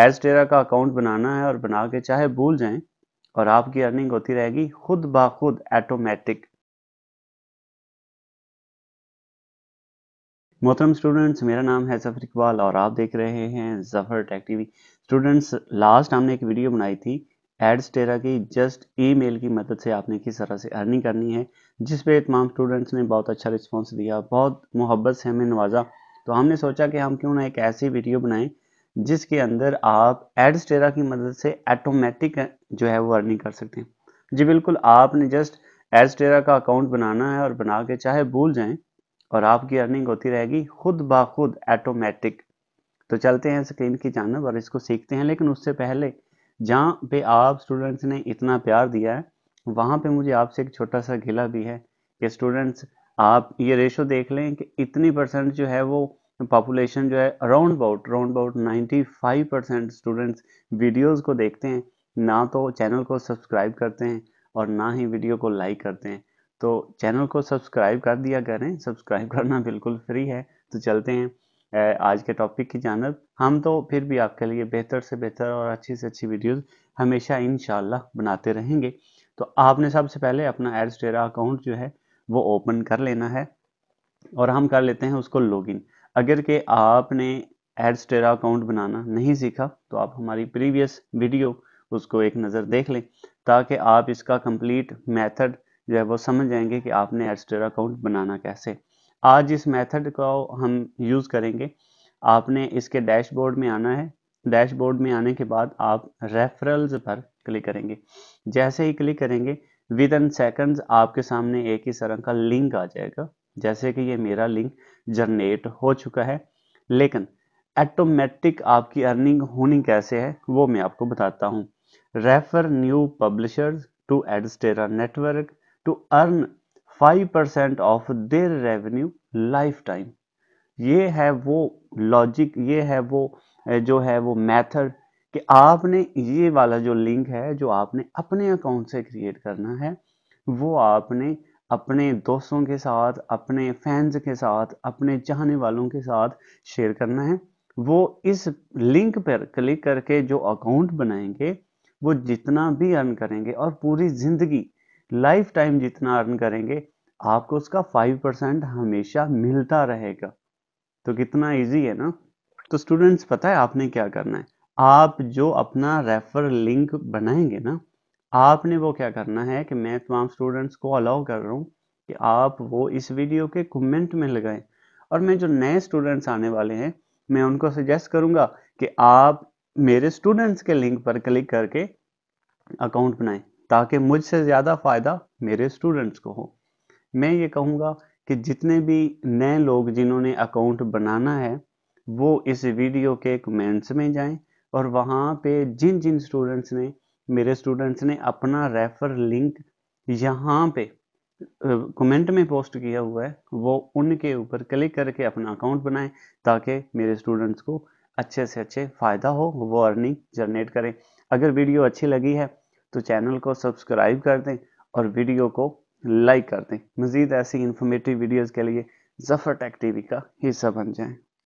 as टेरा का account बनाना है और बना के चाहे भूल जाएं और आपकी अर्निंग होती रहेगी खुद ब खुद ऐटोमेटिक मोहतरम स्टूडेंट्स मेरा नाम है जफर इकबाल और आप देख रहे हैं Jafar tech TV students last हमने एक वीडियो बनाई थी एड्स टेरा की जस्ट ईमेल की मदद से आपने किस तरह से अर्निंग करनी है जिस पे तमाम स्टूडेंट्स ने बहुत अच्छा रिस्पांस दिया बहुत मोहब्बत से हमें नवाजा तो हमने सोचा कि हम क्यों ना एक ऐसी वीडियो बनाएं जिसके अंदर आप एडस्टेरा की मदद से ऑटोमेटिक जो है वो अर्निंग कर सकते हैं जी बिल्कुल आपने जस्ट एडस्टेरा का अकाउंट बनाना है और बना के चाहे भूल जाएं और आपकी अर्निंग होती रहेगी खुद ब खुद ऐटोमेटिक तो चलते हैं स्क्रीन की जानब और इसको सीखते हैं लेकिन उससे पहले जहाँ पे आप स्टूडेंट्स ने इतना प्यार दिया है वहाँ पे मुझे आपसे एक छोटा सा गिला भी है कि स्टूडेंट्स आप ये रेशो देख लें कि इतनी परसेंट जो है वो पॉपुलेशन जो है around about around about 95 percent students videos को देखते हैं ना तो चैनल को सब्सक्राइब करते हैं और ना ही वीडियो को लाइक करते हैं तो चैनल को सब्सक्राइब कर दिया करें सब्सक्राइब करना बिल्कुल फ्री है तो चलते हैं आज के टॉपिक की जानब हम तो फिर भी आपके लिए बेहतर से बेहतर और अच्छी से अच्छी वीडियोस हमेशा इन बनाते रहेंगे तो आपने सबसे पहले अपना एड्स अकाउंट जो है वो ओपन कर लेना है और हम कर लेते हैं उसको लॉगिन अगर के आपने एडस्टेरा अकाउंट बनाना नहीं सीखा तो आप हमारी प्रीवियस वीडियो उसको एक नज़र देख लें ताकि आप इसका कंप्लीट मेथड जो है वो समझ जाएंगे कि आपने एडस्टेरा अकाउंट बनाना कैसे आज इस मेथड को हम यूज़ करेंगे आपने इसके डैशबोर्ड में आना है डैशबोर्ड में आने के बाद आप रेफरल्स पर क्लिक करेंगे जैसे ही क्लिक करेंगे विद इन सेकंड्स आपके सामने एक ही तरह का लिंक आ जाएगा जैसे कि ये मेरा लिंक जनरेट हो चुका है लेकिन ऑटोमेटिक आपकी अर्निंग होनी कैसे है वो मैं आपको बताता हूँ refer new publishers to Adsterra network to earn 5% of their revenue lifetime ये है वो लॉजिक ये है वो जो है वो मेथड कि आपने ये वाला जो लिंक है जो आपने अपने अकाउंट से क्रिएट करना है वो आपने अपने दोस्तों के साथ अपने फैंस के साथ अपने चाहने वालों के साथ शेयर करना है वो इस लिंक पर क्लिक करके जो अकाउंट बनाएंगे वो जितना भी अर्न करेंगे और पूरी ज़िंदगी लाइफ टाइम जितना अर्न करेंगे आपको उसका फाइव परसेंट हमेशा मिलता रहेगा तो कितना इजी है ना तो स्टूडेंट्स पता है आपने क्या करना है आप जो अपना रेफर लिंक बनाएंगे ना आपने वो क्या करना है कि मैं तमाम स्टूडेंट्स को अलाउ कर रहा हूँ कि आप वो इस वीडियो के कमेंट में लगाएं और मैं जो नए स्टूडेंट्स आने वाले हैं मैं उनको सजेस्ट करूंगा कि आप मेरे स्टूडेंट्स के लिंक पर क्लिक करके अकाउंट बनाएं ताकि मुझसे ज़्यादा फ़ायदा मेरे स्टूडेंट्स को हो मैं ये कहूँगा कि जितने भी नए लोग जिन्होंने अकाउंट बनाना है वो इस वीडियो के कमेंट्स में जाए और वहाँ पर जिन जिन स्टूडेंट्स ने मेरे स्टूडेंट्स ने अपना रेफर लिंक यहाँ पे कमेंट में पोस्ट किया हुआ है वो उनके ऊपर क्लिक करके अपना अकाउंट बनाएं ताकि मेरे स्टूडेंट्स को अच्छे से अच्छे फ़ायदा हो वो अर्निंग जनरेट करें अगर वीडियो अच्छी लगी है तो चैनल को सब्सक्राइब कर दें और वीडियो को लाइक कर दें मज़ीद ऐसी इन्फॉर्मेटिव वीडियोज़ के लिए ज़फ़र टेक टीवी का हिस्सा बन जाएं